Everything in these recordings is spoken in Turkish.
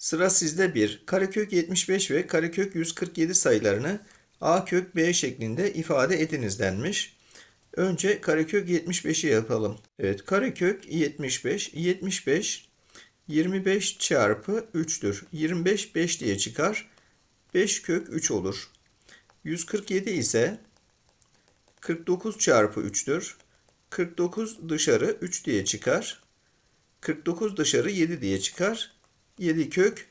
Sıra sizde 1. Karekök 75 ve karekök 147 sayılarını a kök b şeklinde ifade ediniz denmiş. Önce karekök 75'i yapalım. Evet karekök 75. 75 25 çarpı 3'tür. 25 5 diye çıkar. 5 kök 3 olur. 147 ise 49 çarpı 3'tür. 49 dışarı 3 diye çıkar. 49 dışarı 7 diye çıkar. 7 kök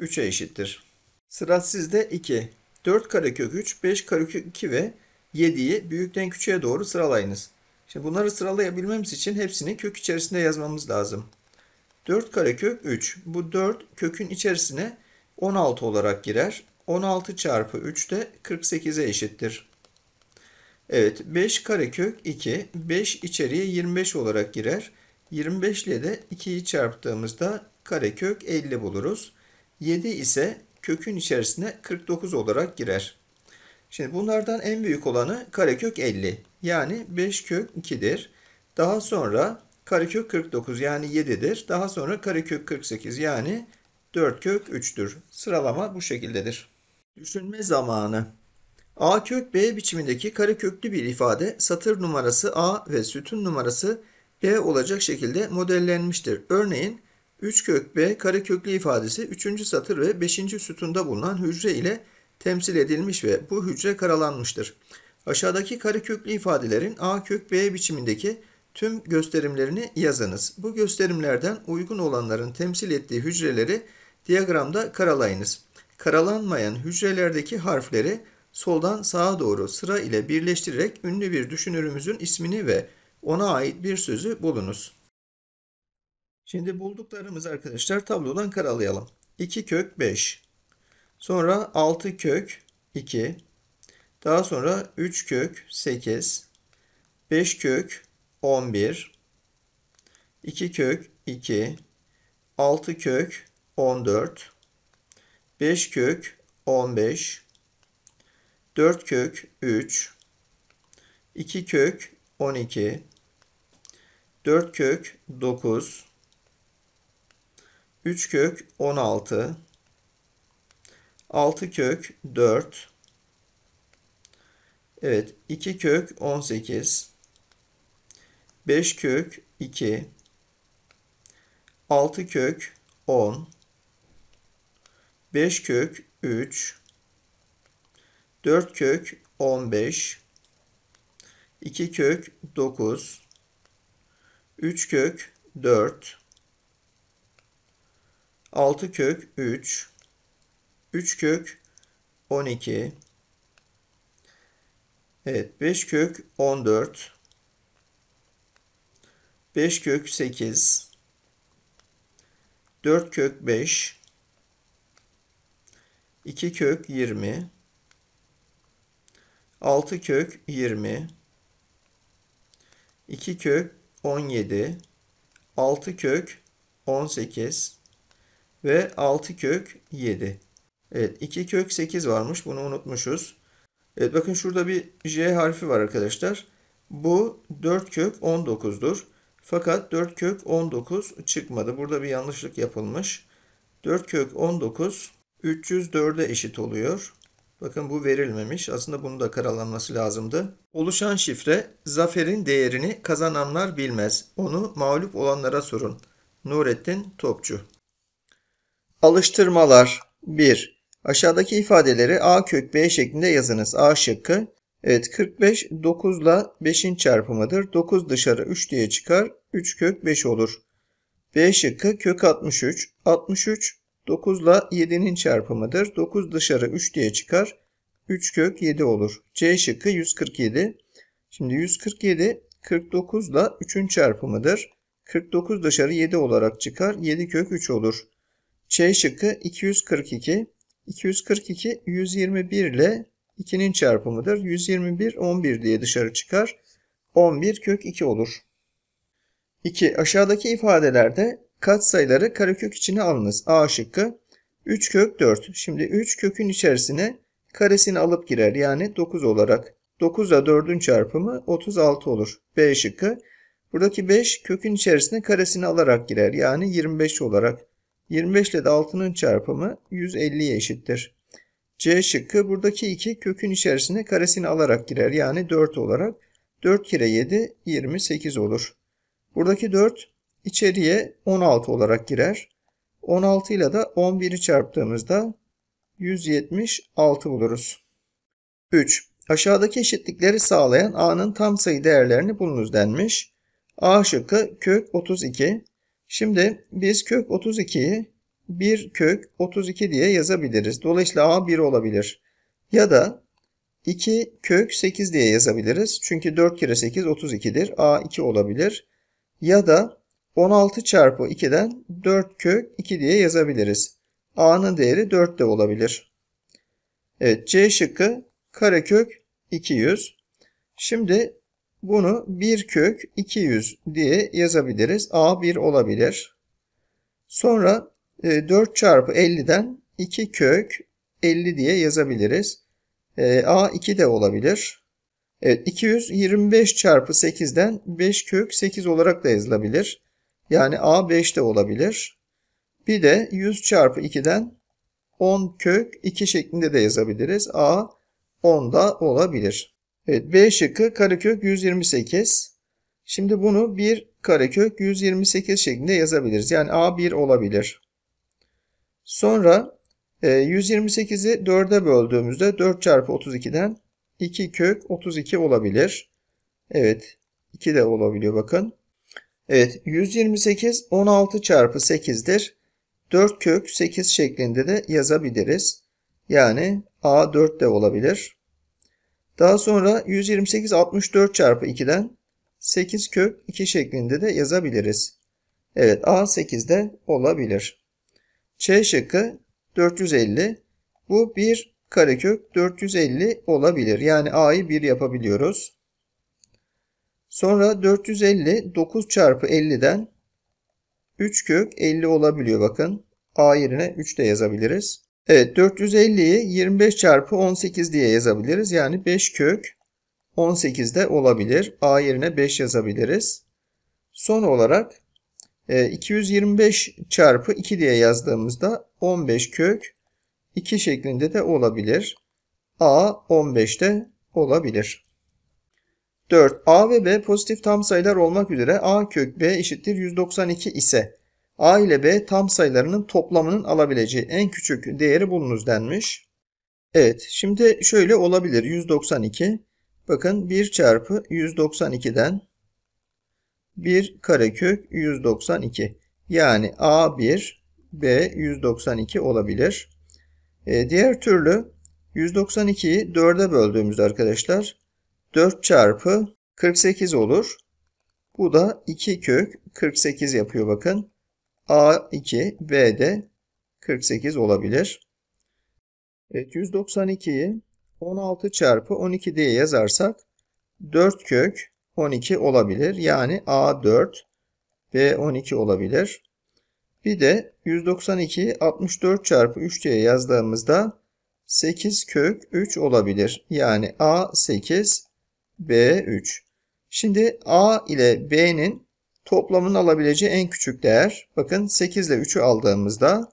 3'e eşittir. Sıra sizde 2. 4 karekök 3, 5 karekök 2 ve 7'yi büyükten küçüğe doğru sıralayınız. Şimdi bunları sıralayabilmemiz için hepsini kök içerisinde yazmamız lazım. 4 karekök 3. Bu 4 kökün içerisine 16 olarak girer. 16 çarpı 3 de 48'e eşittir. Evet 5 karekök 2. 5 içeriye 25 olarak girer. 25 ile de 2'yi çarptığımızda karekök 50 buluruz. 7 ise kökün içerisine 49 olarak girer. Şimdi bunlardan en büyük olanı karekök 50. Yani 5 kök 2'dir. Daha sonra karekök 49 yani 7'dir. Daha sonra karekök 48 yani 4 kök 3'tür. Sıralama bu şekildedir. Düşünme zamanı. A kök B biçimindeki kareköklü bir ifade satır numarası A ve sütun numarası B olacak şekilde modellenmiştir. Örneğin 3 kök b köklü ifadesi 3. satır ve 5. sütunda bulunan hücre ile temsil edilmiş ve bu hücre karalanmıştır. Aşağıdaki köklü ifadelerin a kök b biçimindeki tüm gösterimlerini yazınız. Bu gösterimlerden uygun olanların temsil ettiği hücreleri diyagramda karalayınız. Karalanmayan hücrelerdeki harfleri soldan sağa doğru sıra ile birleştirerek ünlü bir düşünürümüzün ismini ve ona ait bir sözü bulunuz. Şimdi bulduklarımız arkadaşlar tablodan karalayalım. 2 kök 5. Sonra 6 kök 2. Daha sonra 3 kök 8. 5 kök 11. 2 kök 2. 6 kök 14. 5 kök 15. 4 kök 3. 2 kök 12. 4 kök 9. 3 kök 16. 6 kök 4. Evet 2 kök 18. 5 kök 2. 6 kök 10. 5 kök 3. 4 kök 15. 2 kök 9. 3 kök 4. 6 kök 3, 3 kök 12, evet 5 kök 14, 5 kök 8, 4 kök 5, 2 kök 20, 6 kök 20, 2 kök 17, 6 kök 18, ve 6 kök 7. Evet 2 kök 8 varmış bunu unutmuşuz. Evet bakın şurada bir J harfi var arkadaşlar. Bu 4 kök 19'dur. Fakat 4 kök 19 çıkmadı. Burada bir yanlışlık yapılmış. 4 kök 19 304'e eşit oluyor. Bakın bu verilmemiş. Aslında bunu da karalanması lazımdı. Oluşan şifre zaferin değerini kazananlar bilmez. Onu mağlup olanlara sorun. Nurettin Topçu Alıştırmalar 1. Aşağıdaki ifadeleri A kök B şeklinde yazınız. A şıkkı. Evet 45 9 ile 5'in çarpımıdır. 9 dışarı 3 diye çıkar. 3 kök 5 olur. B şıkkı kök 63. 63 9 ile 7'nin çarpımıdır. 9 dışarı 3 diye çıkar. 3 kök 7 olur. C şıkkı 147. Şimdi 147 49 ile 3'ün çarpımıdır. 49 dışarı 7 olarak çıkar. 7 kök 3 olur. C şıkkı 242. 242 121 ile 2'nin çarpımıdır. 121 11 diye dışarı çıkar. 11 kök 2 olur. 2. Aşağıdaki ifadelerde katsayıları karekök içine alınız. A şıkkı 3 kök 4. Şimdi 3 kökün içerisine karesini alıp girer. Yani 9 olarak. 9 ile 4'ün çarpımı 36 olur. B şıkkı. Buradaki 5 kökün içerisine karesini alarak girer. Yani 25 olarak. 25 ile de 6'nın çarpımı 150'ye eşittir. C şıkkı buradaki 2 kökün içerisine karesini alarak girer. Yani 4 olarak 4 kere 7 28 olur. Buradaki 4 içeriye 16 olarak girer. 16 ile de 11'i çarptığımızda 176 buluruz. 3. Aşağıdaki eşitlikleri sağlayan A'nın tam sayı değerlerini bulunuz denmiş. A şıkkı kök 32, Şimdi biz kök 32'yi 1 kök 32 diye yazabiliriz. Dolayısıyla A 1 olabilir. Ya da 2 kök 8 diye yazabiliriz. Çünkü 4 kere 8 32'dir. A 2 olabilir. Ya da 16 çarpı 2'den 4 kök 2 diye yazabiliriz. A'nın değeri 4 de olabilir. Evet C şıkkı karekök 200. Şimdi bunu 1 kök 200 diye yazabiliriz. A1 olabilir. Sonra 4 e, çarpı 50'den 2 kök 50 diye yazabiliriz. E, A2 de olabilir. Evet, 225 çarpı 8'den 5 kök 8 olarak da yazılabilir. Yani A5 de olabilir. Bir de 100 çarpı 2'den 10 kök 2 şeklinde de yazabiliriz. A 10 da olabilir. Evet B şıkkı karekök 128. Şimdi bunu 1 karekök 128 şeklinde yazabiliriz. Yani A1 olabilir. Sonra 128'i e, 4'e böldüğümüzde 4 çarpı 32'den 2 kök 32 olabilir. Evet 2 de olabiliyor bakın. Evet 128 16 çarpı 8'dir. 4 kök 8 şeklinde de yazabiliriz. Yani A4 de olabilir. Daha sonra 128 64 çarpı 2'den 8 kök 2 şeklinde de yazabiliriz. Evet A 8'de olabilir. C şıkkı 450. Bu 1 karekök 450 olabilir. Yani A'yı 1 yapabiliyoruz. Sonra 450 9 çarpı 50'den 3 kök 50 olabiliyor bakın. A yerine 3 de yazabiliriz. Evet 450'yi 25 çarpı 18 diye yazabiliriz. Yani 5 kök 18 de olabilir. A yerine 5 yazabiliriz. Son olarak 225 e, çarpı 2 diye yazdığımızda 15 kök 2 şeklinde de olabilir. A 15 de olabilir. 4. A ve B pozitif tam sayılar olmak üzere A kök B eşittir 192 ise A ile B tam sayılarının toplamının alabileceği en küçük değeri bulunuz denmiş. Evet şimdi şöyle olabilir 192 bakın 1 çarpı 192'den 1 karekök 192 yani A1 B 192 olabilir. E, diğer türlü 192'yi 4'e böldüğümüzde arkadaşlar 4 çarpı 48 olur. Bu da 2 kök 48 yapıyor bakın. A 2, B de 48 olabilir. Evet, 192'yi 16 çarpı 12 diye yazarsak 4 kök 12 olabilir. Yani A 4, B 12 olabilir. Bir de 192'yi 64 çarpı 3 diye yazdığımızda 8 kök 3 olabilir. Yani A 8, B 3. Şimdi A ile B'nin Toplamın alabileceği en küçük değer bakın 8 ile 3'ü aldığımızda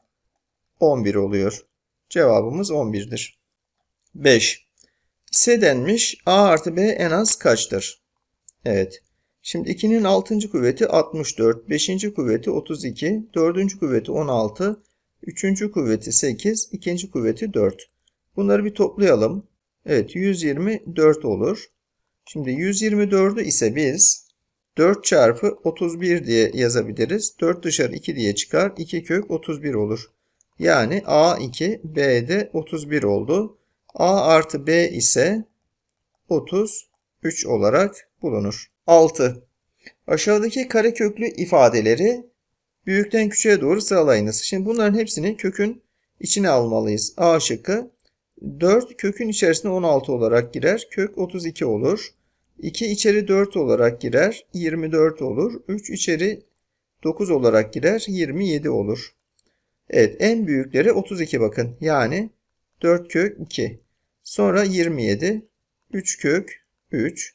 11 oluyor. Cevabımız 11'dir. 5. Ise denmiş A artı B en az kaçtır? Evet. Şimdi 2'nin 6. kuvveti 64, 5. kuvveti 32, 4. kuvveti 16, 3. kuvveti 8, 2. kuvveti 4. Bunları bir toplayalım. Evet 124 olur. Şimdi 124'ü ise biz 4 çarpı 31 diye yazabiliriz. 4 dışarı 2 diye çıkar. 2 kök 31 olur. Yani A2 B'de 31 oldu. A artı B ise 33 olarak bulunur. 6. Aşağıdaki kareköklü ifadeleri büyükten küçüğe doğru sıralayınız. Şimdi bunların hepsini kökün içine almalıyız. A şıkkı 4 kökün içerisinde 16 olarak girer. Kök 32 olur. 2 içeri 4 olarak girer 24 olur. 3 içeri 9 olarak girer 27 olur. Evet en büyükleri 32 bakın. Yani 4 kök 2. Sonra 27 3 kök 3.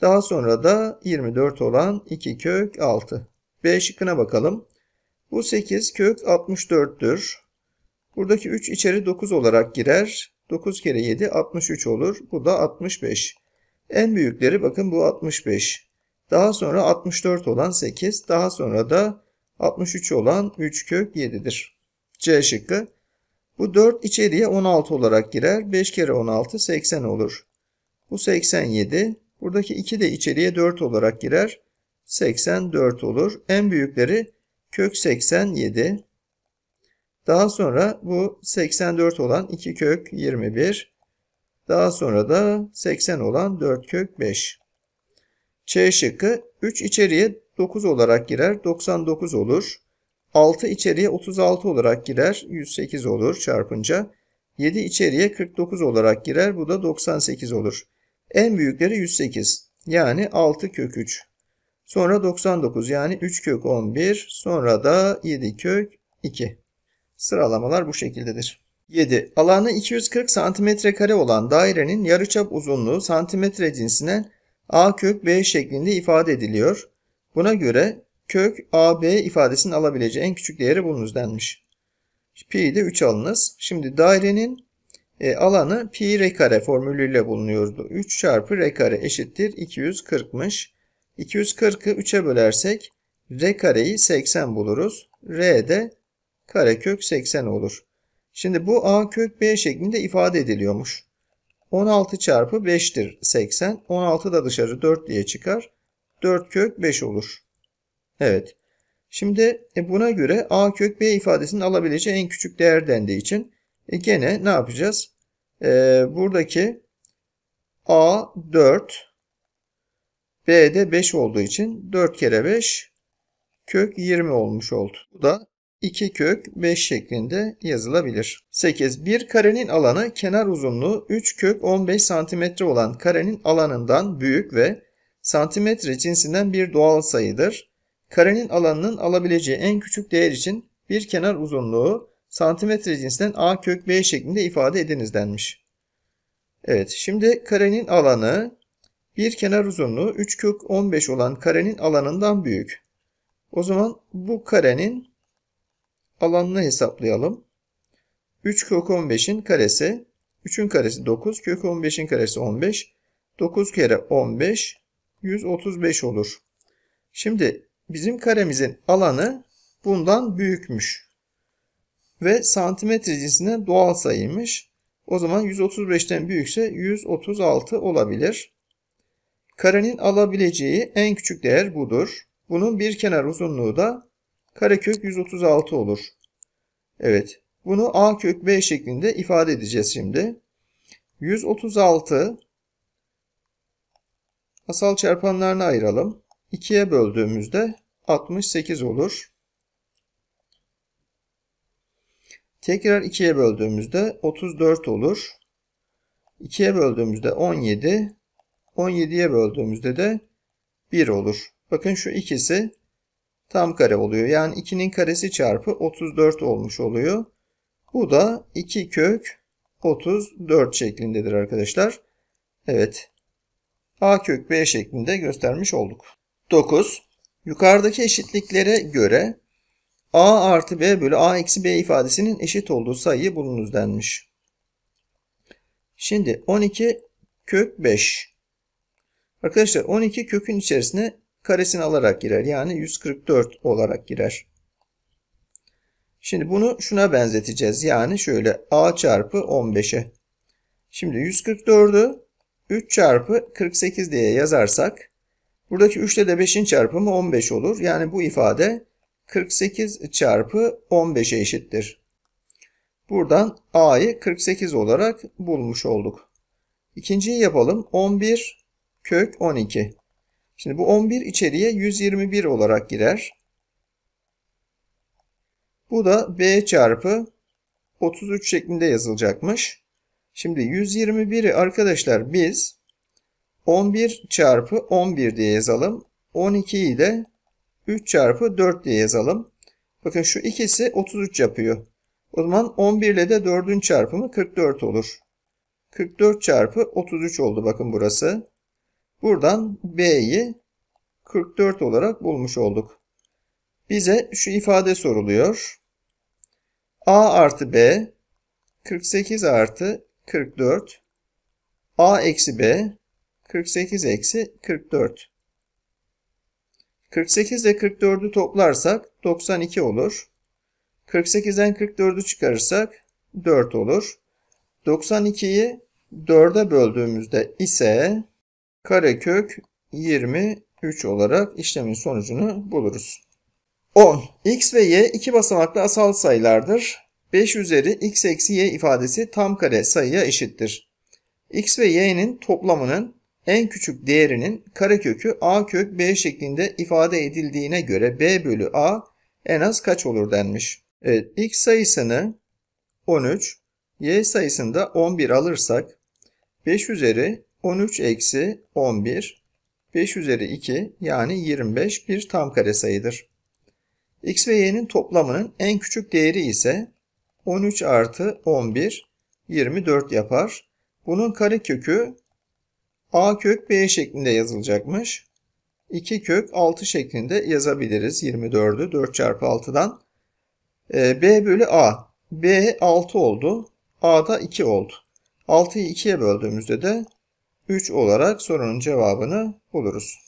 Daha sonra da 24 olan 2 kök 6. B şıkkına bakalım. Bu 8 kök 64'tür. Buradaki 3 içeri 9 olarak girer. 9 kere 7 63 olur. Bu da 65. En büyükleri bakın bu 65. Daha sonra 64 olan 8. Daha sonra da 63 olan 3 kök 7'dir. C şıkkı. Bu 4 içeriye 16 olarak girer. 5 kere 16 80 olur. Bu 87. Buradaki 2 de içeriye 4 olarak girer. 84 olur. En büyükleri kök 87. Daha sonra bu 84 olan 2 kök 21. Daha sonra da 80 olan 4 kök 5. C şıkkı 3 içeriye 9 olarak girer 99 olur. 6 içeriye 36 olarak girer 108 olur çarpınca. 7 içeriye 49 olarak girer bu da 98 olur. En büyükleri 108 yani 6 kök 3. Sonra 99 yani 3 kök 11 sonra da 7 kök 2. Sıralamalar bu şekildedir. 7. Alanı 240 santimetre kare olan dairenin yarıçap uzunluğu santimetre cinsinden a kök b şeklinde ifade ediliyor. Buna göre kök AB ifadesinin alabileceği en küçük değeri bulunuz denmiş. Pi'yi de 3 alınız. Şimdi dairenin e, alanı pi r kare formülüyle bulunuyordu. 3 çarpı r kare eşittir 240'mış. 240'ı 3'e bölersek r kareyi 80 buluruz. R de kare kök 80 olur. Şimdi bu A kök B şeklinde ifade ediliyormuş. 16 çarpı 5'tir 80. 16 da dışarı 4 diye çıkar. 4 kök 5 olur. Evet. Şimdi e, buna göre A kök B ifadesinin alabileceği en küçük değer dendiği için e, gene ne yapacağız? E, buradaki A 4 B de 5 olduğu için 4 kere 5 kök 20 olmuş oldu. Bu da 2 kök 5 şeklinde yazılabilir. 8. Bir karenin alanı kenar uzunluğu 3 kök 15 santimetre olan karenin alanından büyük ve santimetre cinsinden bir doğal sayıdır. Karenin alanının alabileceği en küçük değer için bir kenar uzunluğu santimetre cinsinden a kök b şeklinde ifade ediniz denmiş. Evet şimdi karenin alanı bir kenar uzunluğu 3 kök 15 olan karenin alanından büyük. O zaman bu karenin alanını hesaplayalım. 3 kök 15'in karesi, 3'ün karesi 9, kök 15'in karesi 15. 9 kere 15, 135 olur. Şimdi bizim karemizin alanı bundan büyükmüş. Ve santimetre cinsine doğal sayıymış. O zaman 135'ten büyükse 136 olabilir. Karenin alabileceği en küçük değer budur. Bunun bir kenar uzunluğu da karekök 136 olur. Evet. Bunu a kök b şeklinde ifade edeceğiz şimdi. 136 asal çarpanlarını ayıralım. 2'ye böldüğümüzde 68 olur. Tekrar 2'ye böldüğümüzde 34 olur. 2'ye böldüğümüzde 17, 17'ye böldüğümüzde de 1 olur. Bakın şu ikisi tam kare oluyor. Yani 2'nin karesi çarpı 34 olmuş oluyor. Bu da 2 kök 34 şeklindedir arkadaşlar. Evet. A kök B şeklinde göstermiş olduk. 9. Yukarıdaki eşitliklere göre A artı B bölü A eksi B ifadesinin eşit olduğu sayıyı bulunuz denmiş. Şimdi 12 kök 5. Arkadaşlar 12 kökün içerisine karesini alarak girer. Yani 144 olarak girer. Şimdi bunu şuna benzeteceğiz. Yani şöyle a çarpı 15'e. Şimdi 144'ü 3 çarpı 48 diye yazarsak buradaki 3 ile de 5'in çarpımı 15 olur. Yani bu ifade 48 çarpı 15'e eşittir. Buradan a'yı 48 olarak bulmuş olduk. İkinciyi yapalım. 11 kök 12. Şimdi bu 11 içeriye 121 olarak girer. Bu da B çarpı 33 şeklinde yazılacakmış. Şimdi 121'i arkadaşlar biz 11 çarpı 11 diye yazalım. 12'yi de 3 çarpı 4 diye yazalım. Bakın şu ikisi 33 yapıyor. O zaman 11 ile de 4'ün çarpımı 44 olur. 44 çarpı 33 oldu bakın burası. Buradan B'yi 44 olarak bulmuş olduk. Bize şu ifade soruluyor. A artı B 48 artı 44 A eksi B 48 eksi 44 48 ile 44'ü toplarsak 92 olur. 48'den 44'ü çıkarırsak 4 olur. 92'yi 4'e böldüğümüzde ise karekök 23 olarak işlemin sonucunu buluruz. 10. X ve Y iki basamaklı asal sayılardır. 5 üzeri x eksi y ifadesi tam kare sayıya eşittir. x ve y'nin toplamının en küçük değerinin karekökü a kök b şeklinde ifade edildiğine göre b bölü a en az kaç olur denmiş. Evet x sayısını 13, y sayısını da 11 alırsak 5 üzeri 13 eksi 11, 5 üzeri 2 yani 25 bir tam kare sayıdır. X ve Y'nin toplamının en küçük değeri ise 13 artı 11, 24 yapar. Bunun kare kökü A kök B şeklinde yazılacakmış. 2 kök 6 şeklinde yazabiliriz 24'ü 4 çarpı 6'dan. Ee, b bölü A. B 6 oldu. A da 2 oldu. 6'yı 2'ye böldüğümüzde de 3 olarak sorunun cevabını buluruz.